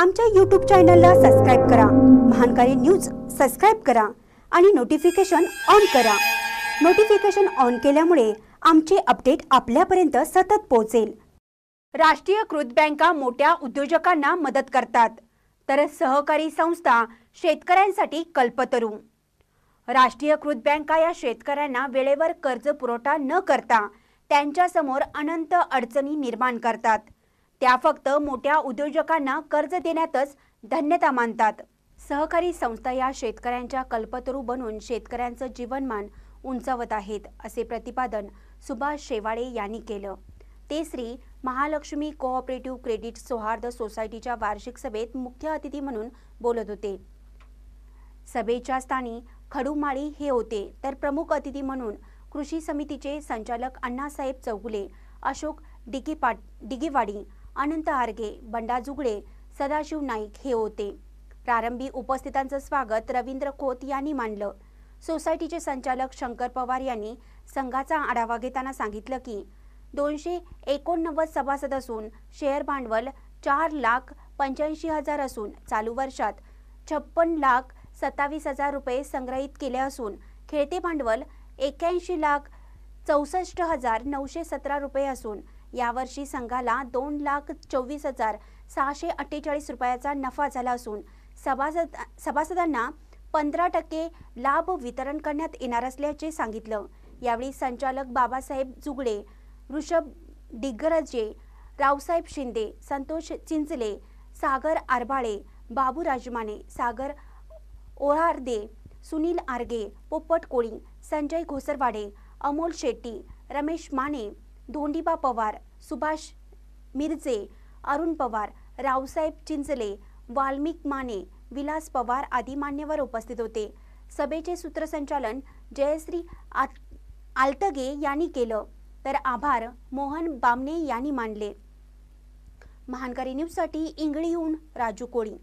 आमच्या यूट्यूब चॅनलला सबस्क्राईब करा महानकारी न्यूज सबस्क्राईब करा आणि नोटिफिकेशन ऑन करा नोटिफिकेशन ऑन केल्यामुळे आमचे अपडेट आपल्यापर्यंत सतत पोहोचेल राष्ट्रीयकृत बँका मोठ्या उद्योजकांना मदत करतात तर सहकारी संस्था शेतकऱ्यांसाठी कल्पतरू राष्ट्रीयकृत बँका या शेतकऱ्यांना वेळेवर कर्ज पुरवठा न करता त्यांच्यासमोर अनंत अडचणी निर्माण करतात त्या फक्त मोठ्या उद्योजकांना कर्ज देण्यातच धन्यता मानतात सहकारी संस्था या शेतकऱ्यांच्या कल्पतरू बनून शेतकऱ्यांचं जीवनमान उंचावत आहेत असे प्रतिपादन सुभाष शेवाळे यांनी केलं ते श्री महालक्ष्मी कोऑपरेटिव्ह क्रेडिट सौहार्द सोसायटीच्या वार्षिक सभेत मुख्य अतिथी म्हणून बोलत होते सभेच्या स्थानी खडूमाळी हे होते तर प्रमुख अतिथी म्हणून कृषी समितीचे संचालक अण्णासाहेब चौगुले अशोक डिगी पाट डिगीवाडी अनंत आर्गे बंडा जुगडे सदाशिव नाईक हे होते प्रारंभी उपस्थितांचं स्वागत रवींद्र खोत यांनी मानलं सोसायटीचे संचालक शंकर पवार यांनी संघाचा आढावा घेताना सांगितलं की दोनशे एकोणनव्वद सभासद असून शेअर भांडवल चार लाख पंच्याऐंशी हजार असून चालू वर्षात छप्पन लाख सत्तावीस हजार रुपये संग्रहित केले असून खेळते भांडवल एक्क्याऐंशी लाख चौसष्ट हजार नऊशे सतरा रुपये असून यावर्षी संघाला दोन लाख चोवीस हजार सहाशे अठ्ठेचाळीस रुपयाचा नफा झाला असून सभासद सभासदांना पंधरा टक्के लाभ वितरण करण्यात येणार असल्याचे सांगितलं यावेळी संचालक बाबासाहेब जुगडे ऋषभ डिग्गरजे रावसाहेब शिंदे संतोष चिंचले सागर आरबाळे बाबू राजमाने सागर ओहार्दे सुनील आर्गे पोपट कोळी संजय घोसरवाडे अमोल शेट्टी रमेश माने धोंडीबा पवार सुभाष मिरजे अरुण पवार रावसाहेब चिंचले वाल्मिक माने विलास पवार आदी मान्यवर उपस्थित होते सभेचे सूत्रसंचालन जयश्री आलतगे यांनी केलं तर आभार मोहन बामणे यांनी मानले महानकारी न्यूजसाठी इंगळीहून राजू कोळी